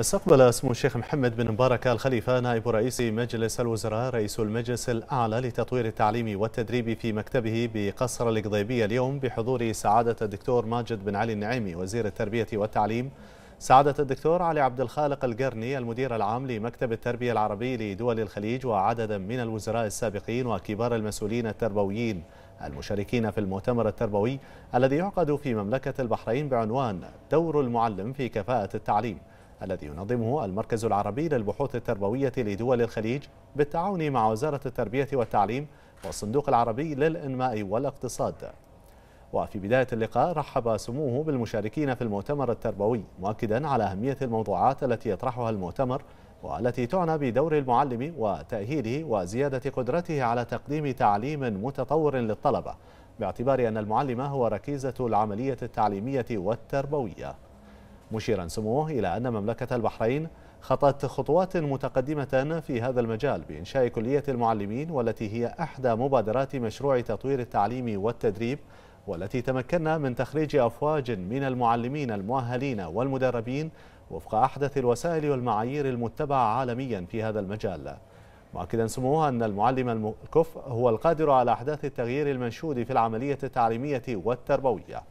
استقبل سمو الشيخ محمد بن مبارك الخليفة نائب رئيس مجلس الوزراء رئيس المجلس الأعلى لتطوير التعليم والتدريب في مكتبه بقصر القضيبية اليوم بحضور سعادة الدكتور ماجد بن علي النعيمي وزير التربية والتعليم سعادة الدكتور علي عبد الخالق القرني المدير العام لمكتب التربية العربي لدول الخليج وعددا من الوزراء السابقين وكبار المسؤولين التربويين المشاركين في المؤتمر التربوي الذي يعقد في مملكة البحرين بعنوان دور المعلم في كفاءة التعليم الذي ينظمه المركز العربي للبحوث التربوية لدول الخليج بالتعاون مع وزارة التربية والتعليم والصندوق العربي للإنماء والاقتصاد وفي بداية اللقاء رحب سموه بالمشاركين في المؤتمر التربوي مؤكدا على أهمية الموضوعات التي يطرحها المؤتمر والتي تعنى بدور المعلم وتأهيله وزيادة قدرته على تقديم تعليم متطور للطلبة باعتبار أن المعلم هو ركيزة العملية التعليمية والتربوية مشيرا سموه إلى أن مملكة البحرين خطت خطوات متقدمة في هذا المجال بإنشاء كلية المعلمين والتي هي أحدى مبادرات مشروع تطوير التعليم والتدريب والتي تمكنا من تخريج أفواج من المعلمين المؤهلين والمدربين وفق أحدث الوسائل والمعايير المتبعة عالميا في هذا المجال مؤكدا سموه أن المعلم الكف هو القادر على أحداث التغيير المنشود في العملية التعليمية والتربوية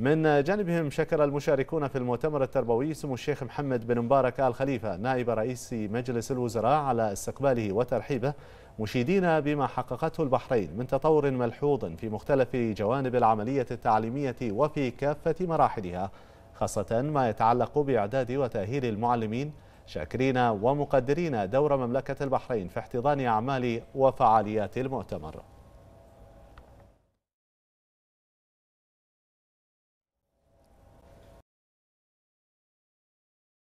من جانبهم شكر المشاركون في المؤتمر التربوي سمو الشيخ محمد بن مبارك آل خليفة نائب رئيس مجلس الوزراء على استقباله وترحيبه مشيدين بما حققته البحرين من تطور ملحوظ في مختلف جوانب العملية التعليمية وفي كافة مراحلها خاصة ما يتعلق بإعداد وتأهيل المعلمين شاكرين ومقدرين دور مملكة البحرين في احتضان أعمال وفعاليات المؤتمر